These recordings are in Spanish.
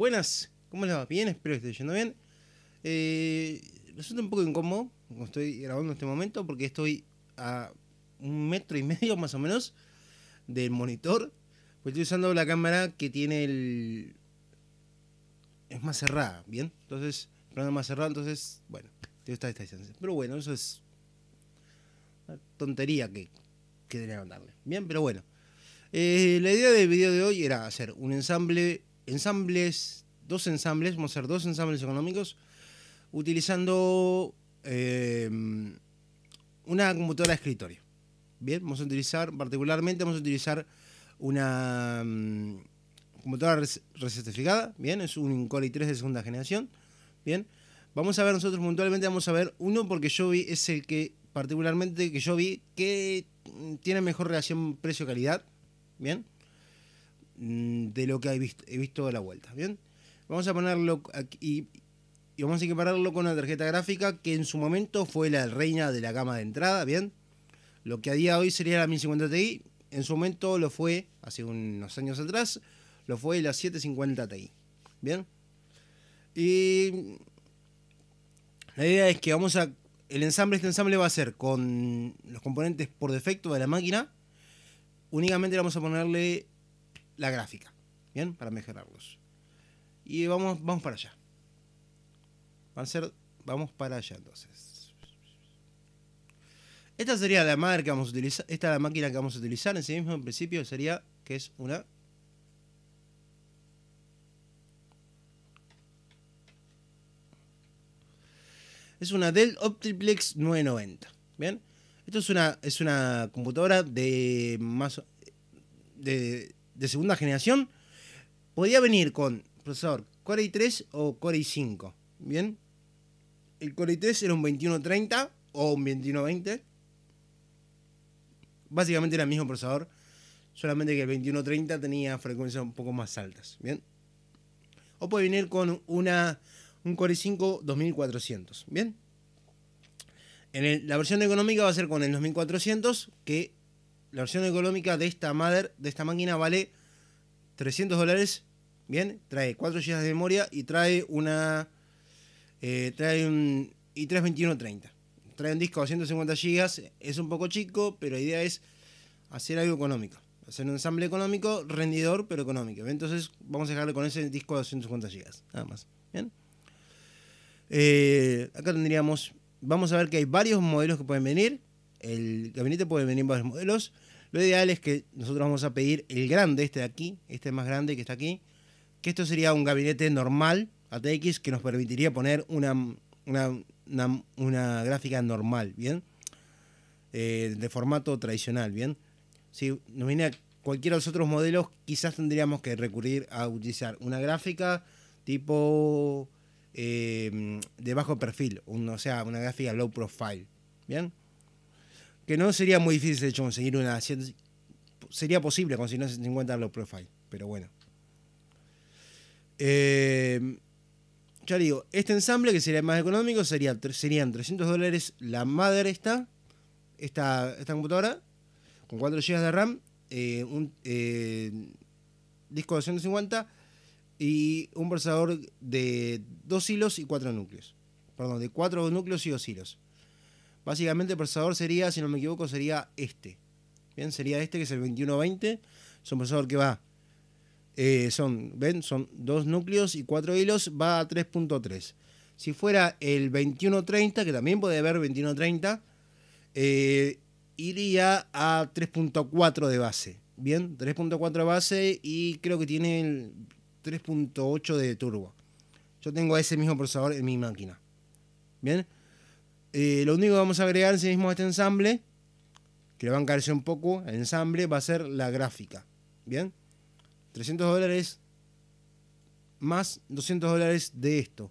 Buenas, ¿cómo les va? Bien, espero que esté yendo bien. Eh, resulta un poco incómodo, como estoy grabando en este momento, porque estoy a un metro y medio más o menos del monitor. Pues estoy usando la cámara que tiene el. Es más cerrada, ¿bien? Entonces, plano más cerrado, entonces, bueno, tengo esta distancia. Pero bueno, eso es. Una tontería que, que tenía Bien, pero bueno. Eh, la idea del video de hoy era hacer un ensamble ensambles, dos ensambles, vamos a hacer dos ensambles económicos, utilizando em, una computadora de escritorio. Bien, vamos a utilizar, particularmente vamos a utilizar una em, computadora recertificada, bien, es un Core i3 de segunda generación, bien. Vamos a ver nosotros puntualmente, vamos a ver uno porque yo vi, es el que particularmente que yo vi que tiene mejor relación precio-calidad, bien. Mm, de lo que he visto, he de la vuelta. ¿Bien? Vamos a ponerlo aquí y vamos a equipararlo con una tarjeta gráfica que en su momento fue la reina de la gama de entrada. ¿Bien? Lo que a día de hoy sería la 1050 Ti, en su momento lo fue, hace unos años atrás, lo fue la 750 Ti. ¿Bien? Y la idea es que vamos a. El ensamble, este ensamble va a ser con los componentes por defecto de la máquina. Únicamente vamos a ponerle la gráfica, ¿bien? Para mejorarlos. Y vamos, vamos para allá. Van a ser, vamos para allá entonces. Esta sería la marca que vamos a utilizar, esta la máquina que vamos a utilizar, en sí mismo en principio sería que es una es una Dell Optiplex 990. ¿Bien? Esto es una, es una computadora de más de, de segunda generación, podía venir con procesador Core i3 o Core i5. Bien, el Core i3 era un 2130 o un 2120. Básicamente era el mismo procesador, solamente que el 2130 tenía frecuencias un poco más altas. Bien, o puede venir con una, un Core i5 2400. Bien. En la versión económica va a ser con el 2400, que la versión económica de esta, madre de esta máquina vale 300 dólares. Bien, trae 4 GB de memoria y trae una. Eh, trae un i3-2130. Trae un disco de 150 GB, es un poco chico, pero la idea es hacer algo económico. Hacer un ensamble económico, rendidor, pero económico. Entonces, vamos a dejarlo con ese disco de 250 GB, nada más. Eh, acá tendríamos. Vamos a ver que hay varios modelos que pueden venir. El gabinete puede venir en varios modelos. Lo ideal es que nosotros vamos a pedir el grande, este de aquí, este más grande que está aquí, que esto sería un gabinete normal ATX que nos permitiría poner una, una, gráfica normal, ¿bien? Eh, de formato tradicional, ¿bien? Si nos viene a cualquiera de los otros modelos, quizás tendríamos que recurrir a utilizar una gráfica tipo eh, de bajo perfil, o sea, una gráfica low profile, ¿bien? que no sería muy difícil conseguir una. Sería posible conseguir una 150 low profile, pero bueno. Em, ya digo, este ensamble que sería más económico sería, serían 300 dólares la madre esta, esta, computadora, con 4 GB de RAM, eh, un eh, disco de 150 y un procesador de 2 hilos y 4 núcleos. Perdón, de 4 núcleos y 2 hilos. Básicamente el procesador sería, si no me equivoco, sería este. Bien, sería este que es el 2120. Es un procesador que va, eh, son, ven, son dos núcleos y cuatro hilos, va a 3.3. Si fuera el 2130, que también puede haber 2130, eh, iría a 3.4 de base. Bien, 3.4 de base y creo que tiene el 3.8 de turbo. Yo tengo ese mismo procesador en mi máquina. Bien. Eh, lo único que vamos a agregar en sí mismo a este ensamble, que le va a encarecer un poco el ensamble, va a ser la gráfica. ¿Bien? 300 dólares más 200 dólares de esto.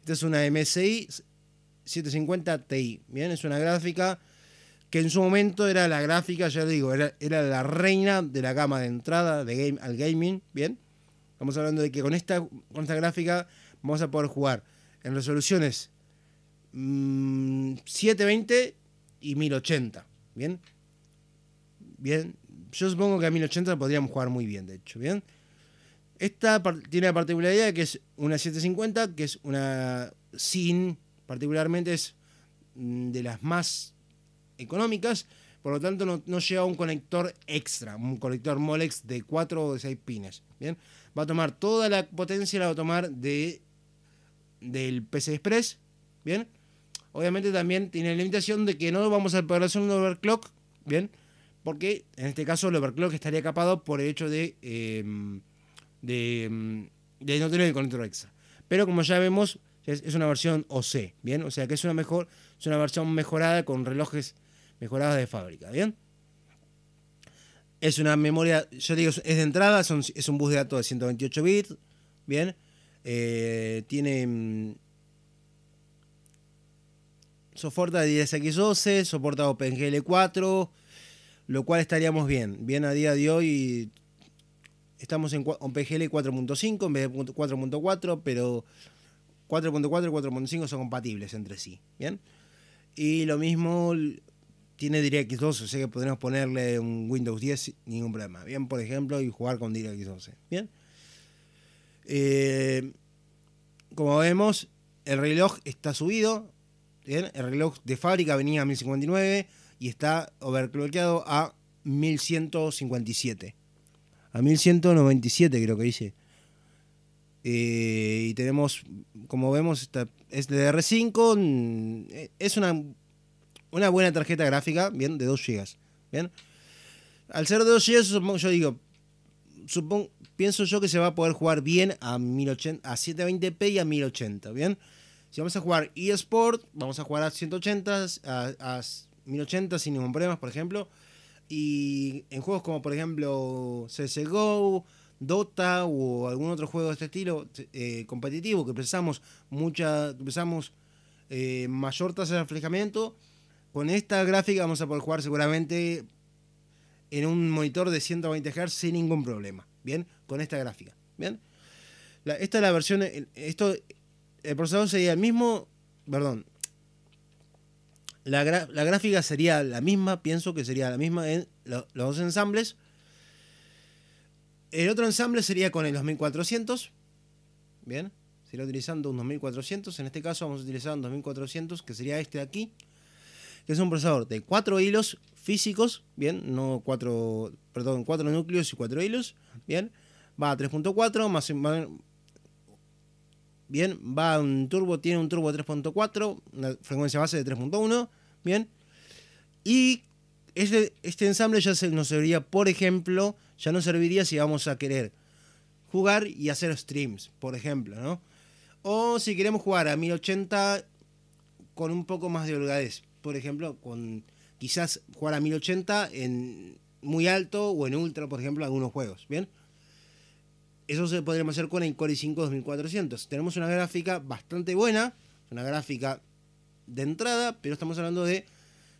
Esta es una MSI 750 Ti. Bien, es una gráfica que en su momento era la gráfica, ya digo, era, la reina de la gama de entrada de al gaming. Bien, estamos hablando de que con esta, con esta gráfica vamos a poder jugar en resoluciones 720 mm, y 1080. ¿Bien? Bien. Yo supongo que a 1080 podríamos jugar muy bien, de hecho. ¿Bien? Esta tiene la particularidad de que es una 750, que es una sin, particularmente es mm, de las más económicas, por lo tanto no, no lleva un conector extra, un conector Molex de 4 o de 6 pines. ¿bien? Va a tomar toda la potencia, la va a tomar de, del PC Express, ¿bien? obviamente también tiene la limitación de que no vamos a poder hacer un overclock, ¿bien? Porque en este caso el overclock estaría capado por el hecho de, em, de, no tener el conector EXA. Pero como ya vemos, es, una versión OC, ¿bien? O sea que es una, mejor, es una versión mejorada con relojes mejorados de fábrica, ¿bien? Es una memoria, yo digo, es de entrada, es un bus de datos de 128 bits, ¿bien? Eh, tiene soporta 10 x 12 soporta OpenGL 4, lo cual estaríamos bien. Bien a día de hoy estamos en OpenGL 4.5 en vez de 4.4, pero 4.4 y 4.5 son compatibles entre sí, ¿bien? Y lo mismo tiene DirectX 12, o sea que podemos ponerle un Windows 10 sin ningún problema, ¿bien? Por ejemplo, y jugar con DirectX 12, ¿bien? Eh, como vemos, el reloj está subido, el reloj de fábrica venía a 1059 y está overclockeado a 1157. A 1197 creo que dice. Eh, y tenemos, como vemos, esta r 5 mm, Es una, una buena tarjeta gráfica, bien, de 2 GB. Bien. Al ser de 2 GB, supongo, yo digo, supongo, pienso yo que se va a poder jugar bien a, 1080, a 720p y a 1080, ¿bien? Si vamos a jugar eSport, vamos a jugar a 180, a, 1080 sin ningún problema, por ejemplo. Y en juegos como, por ejemplo, CSGO, Dota o algún otro juego de este estilo eh, competitivo que precisamos, eh, mayor tasa de reflejamiento, con esta gráfica vamos a poder jugar seguramente en un monitor de 120 Hz sin ningún problema. Bien, con esta gráfica. Bien, esta es la versión, esto el procesador sería el mismo, perdón, la, gráfica sería la misma, pienso que sería la misma en los dos ensambles. El otro ensamble sería con el 2400, bien, sería utilizando un 2400, en este caso vamos a utilizar un 2400, que sería este de aquí, que es un procesador de cuatro hilos físicos, bien, no cuatro, perdón, cuatro núcleos y cuatro hilos, bien, va a 3.4, más, Bien, va un turbo, tiene un turbo 3.4, una frecuencia base de 3.1. Bien. Y este, este ensamble ya se, nos serviría, por ejemplo, ya nos serviría si vamos a querer jugar y hacer streams, por ejemplo, ¿no? O si queremos jugar a 1080 con un poco más de holgadez, por ejemplo, con quizás jugar a 1080 en muy alto o en ultra, por ejemplo, algunos juegos, ¿bien? Eso se podríamos hacer con el Core i5 2400. Tenemos una gráfica bastante buena, una gráfica de entrada, pero estamos hablando de.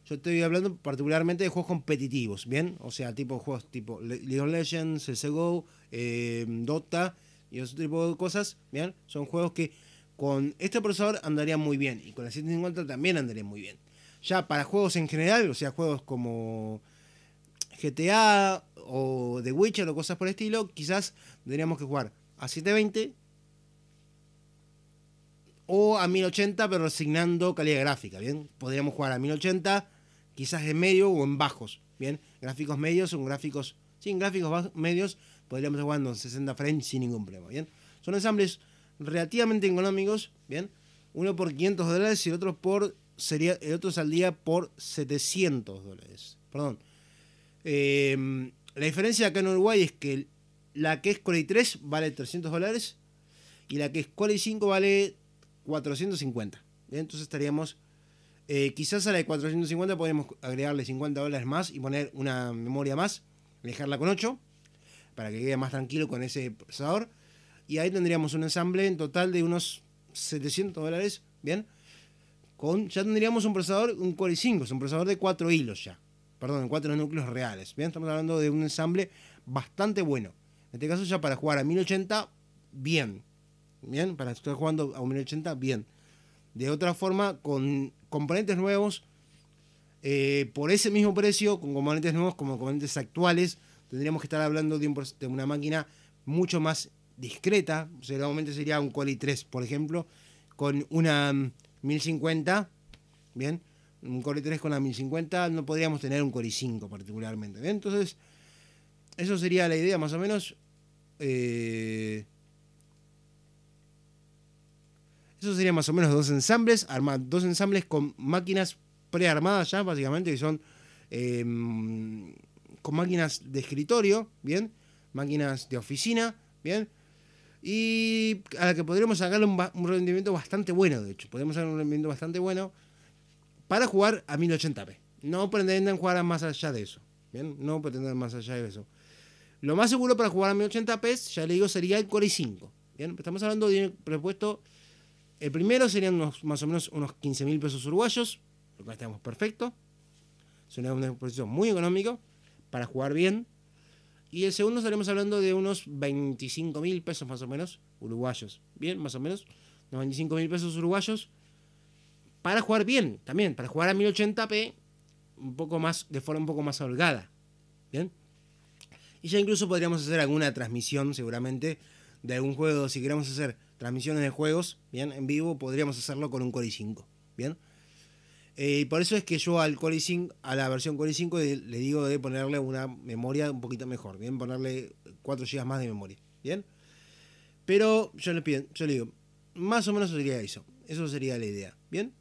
Yo estoy hablando particularmente de juegos competitivos, ¿bien? O sea, tipo juegos tipo League of Legends, CSGO, eh, Dota y otro tipo de cosas, ¿bien? Son juegos que con este procesador andarían muy bien y con la 750 también andarían muy bien. Ya para juegos en general, o sea, juegos como GTA o The Witcher o cosas por el estilo, quizás tendríamos que jugar a 720 o a 1080, pero asignando calidad gráfica, ¿bien? Podríamos jugar a 1080, quizás en medio o en bajos, ¿bien? Gráficos medios son gráficos, sin gráficos medios, podríamos jugar jugando en 60 frames sin ningún problema, ¿bien? Son ensambles relativamente económicos, ¿bien? Uno por 500 dólares y el otro por sería el otro saldría por 700 dólares. Perdón, Em, la diferencia acá en Uruguay es que la que es Corey 3 vale 300 dólares y la que es 45 5 vale 450. Entonces estaríamos, eh, quizás a la de 450 podríamos agregarle 50 dólares más y poner una memoria más, dejarla con 8 para que quede más tranquilo con ese procesador. Y ahí tendríamos un ensamble en total de unos 700 dólares, ¿bien? Con, ya tendríamos un procesador, un 45, 5 es un procesador de 4 hilos ya perdón, en cuatro núcleos reales. Bien, estamos hablando de un ensamble bastante bueno. En este caso ya para jugar a 1080, bien. Bien, para estar jugando a 1080, bien. De otra forma, con componentes nuevos, eh, por ese mismo precio, con componentes nuevos como componentes actuales, tendríamos que estar hablando de, una máquina mucho más discreta. O sea, sería un Quali 3, por ejemplo, con una 1050, mm, bien, un Core 3 con la 1050 no podríamos tener un Core 5 particularmente. ¿eh? Entonces, eso sería la idea más o menos. Eh, eso sería más o menos dos ensambles, dos ensambles con máquinas prearmadas ya, básicamente, que son em, con máquinas de escritorio, ¿bien? Máquinas de oficina, ¿bien? Y a la que podríamos sacarle un, rendimiento bastante bueno, de hecho. Podemos sacar un rendimiento bastante bueno para jugar a 1080p. No pretendan jugar más allá de eso. ¿bien? No pretendan más allá de eso. Lo más seguro para jugar a 1080p, ya le digo, sería el Core i5. ¿bien? Estamos hablando de un presupuesto. El primero serían más o menos unos 15 mil pesos uruguayos, lo cual estamos perfecto. Es un presupuesto muy económico para jugar bien. Y el segundo estaremos hablando de unos 25 mil pesos más o menos uruguayos. Bien, más o menos. Unos 25 mil pesos uruguayos para jugar bien también, para jugar a 1080p un poco más, de forma un poco más holgada. ¿Bien? Y ya incluso podríamos hacer alguna transmisión, seguramente, de algún juego. Si queremos hacer transmisiones de juegos, ¿bien? En vivo, podríamos hacerlo con un Core 5 ¿bien? Eh, y por eso es que yo al Core a la versión Core 5 le digo de ponerle una memoria un poquito mejor, ¿bien? Ponerle 4 GB más de memoria, ¿bien? Pero yo le, pido, yo le digo, más o menos sería eso. Eso sería la idea, ¿bien?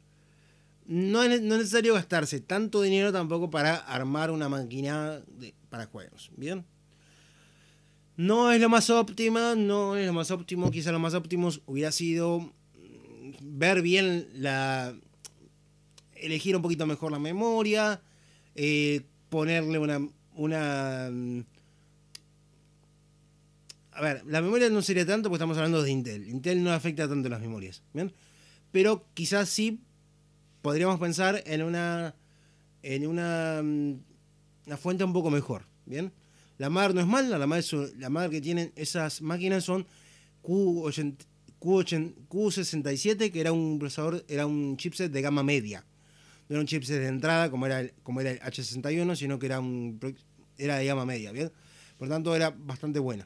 no es, necesario gastarse tanto dinero tampoco para armar una máquina para juegos, ¿bien? No es lo más óptima, no es lo más óptimo, quizá lo más óptimo hubiera sido mm, ver bien la... elegir un poquito mejor la memoria, eh, ponerle una, una... Mm, a ver, la memoria no sería tanto porque estamos hablando de Intel. Intel no afecta tanto las memorias, ¿bien? Pero quizás sí podríamos pensar en una, en mm, una, fuente un poco mejor, ¿bien? La mar no es mala, la mar, la que tienen esas máquinas son q Q 67 que era un procesador, era un chipset de gama media. No era un chipset de entrada como era el, como era el H61, sino que era un era de gama media, ¿bien? Por lo tanto era bastante buena.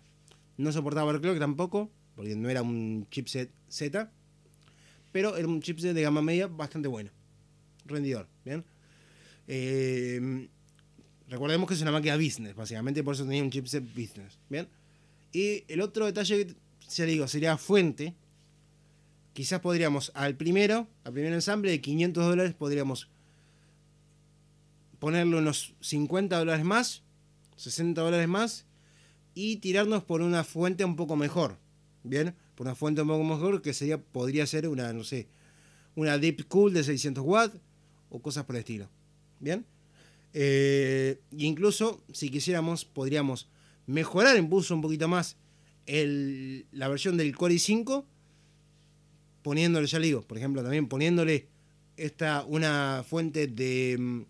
No soportaba overclock tampoco, porque no era un chipset Z, pero era un chipset de gama media bastante bueno rendidor. ¿bien? Em, recordemos que es una máquina business, básicamente, por eso tenía un chipset business. ¿bien? Y el otro detalle que digo, sería fuente. Quizás podríamos al primero, al primer ensamble de 500 dólares, podríamos ponerle unos 50 dólares más, 60 dólares más, y tirarnos por una fuente un poco mejor. ¿Bien? Por una fuente un poco mejor que sería, podría ser una, no sé, una Deep Cool de 600 watts o cosas por el estilo. ¿Bien? Eh, incluso, si quisiéramos, podríamos mejorar en Buzo un poquito más la versión del Core i5, poniéndole, ya le digo, por ejemplo, también poniéndole esta, una fuente de... Mm,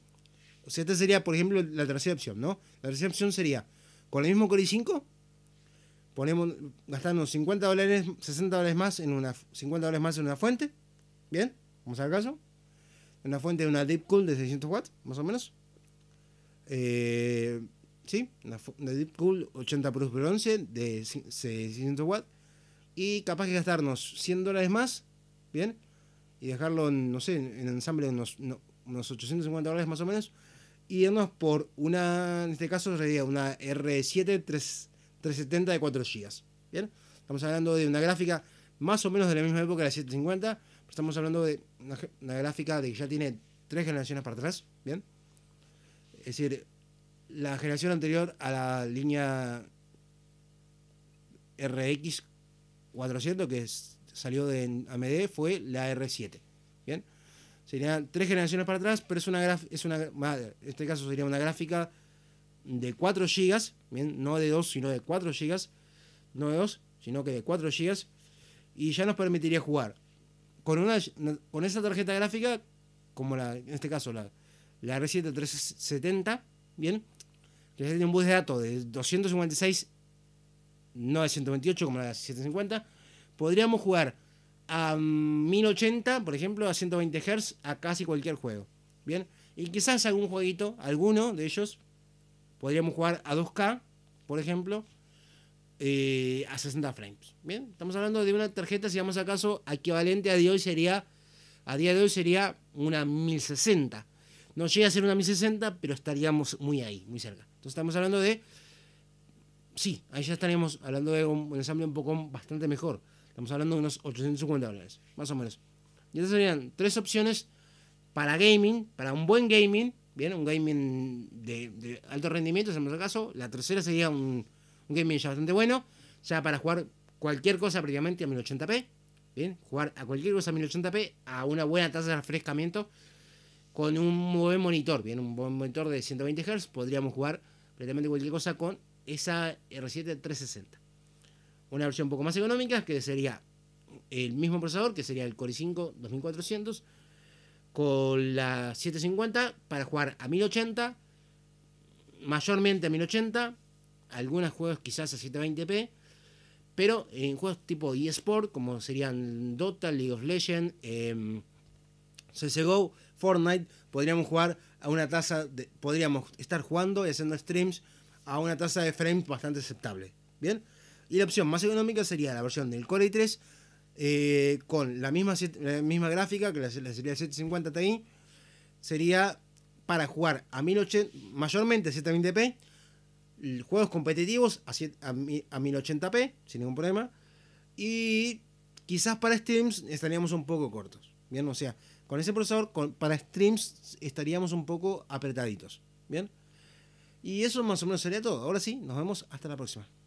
o sea, esta sería, por ejemplo, la tercera opción, ¿no? La tercera opción sería, con el mismo Core i5, ponemos, gastando 50 dólares, 60 dólares más en una, 50 dólares más en una fuente, ¿bien? Vamos al caso una fuente de una Deep Cool de 600 watts, más o menos. Eh, sí, una, Deepcool Deep Cool 80 Plus por 11 de 600 watts. Y capaz de gastarnos 100 dólares más, ¿bien? Y dejarlo, no sé, en ensamble unos, unos 850 dólares más o menos. Y irnos por una, en este caso sería una R7 3, 370 de 4 GB. ¿Bien? Estamos hablando de una gráfica más o menos de la misma época, la 750 Estamos hablando de una, gráfica de que ya tiene tres generaciones para atrás, ¿bien? Es decir, la generación anterior a la línea RX 400 que salió de AMD fue la R7, ¿bien? Serían tres generaciones para atrás, pero es una, es una en este caso sería una gráfica de 4 GB, ¿bien? no de 2, sino de 4 GB, no de 2, sino que de 4 GB, y ya nos permitiría jugar con, una, con esa tarjeta gráfica, como la, en este caso la, la R7370, bien, que tiene un bus de datos de 256, no de 128 como la 750, podríamos jugar a 1080, por ejemplo, a 120 Hz, a casi cualquier juego, bien, y quizás algún jueguito, alguno de ellos, podríamos jugar a 2K, por ejemplo, eh, a 60 frames. Bien, estamos hablando de una tarjeta, si vamos acaso, equivalente a de hoy sería, a día de hoy sería una 1060. No llega a ser una 1060, pero estaríamos muy ahí, muy cerca. Entonces estamos hablando de, sí, ahí ya estaríamos hablando de un, ensamble un poco bastante mejor. Estamos hablando de unos 850 dólares, más o menos. Y esas serían tres opciones para gaming, para un buen gaming, bien, un gaming de, alto rendimiento, si a caso. La tercera sería un un gaming ya bastante bueno, sea para jugar cualquier cosa prácticamente a 1080p. Bien, jugar a cualquier cosa a 1080p a una buena tasa de refrescamiento con un buen monitor. Bien, un buen monitor de 120 Hz podríamos jugar prácticamente cualquier cosa con esa R7 360. Una versión un poco más económica que sería el mismo procesador, que sería el Core 5 2400 con la 750 para jugar a 1080, mayormente a 1080 algunas juegos quizás a 720p, pero en juegos tipo eSport, como serían Dota, League of Legends, eh, em, CSGO, Fortnite, podríamos jugar a una tasa, de, podríamos estar jugando y haciendo streams a una tasa de frames bastante aceptable. ¿Bien? Y la opción más económica sería la versión del Core i3 eh, con la misma, misma gráfica que la, sería 750 Ti. Sería para jugar a 1080, mayormente a 720p, juegos competitivos a, 1080p, sin ningún problema. Y quizás para streams estaríamos un poco cortos. Bien, o sea, con ese procesador, para streams estaríamos un poco apretaditos. Bien. Y eso más o menos sería todo. Ahora sí, nos vemos hasta la próxima.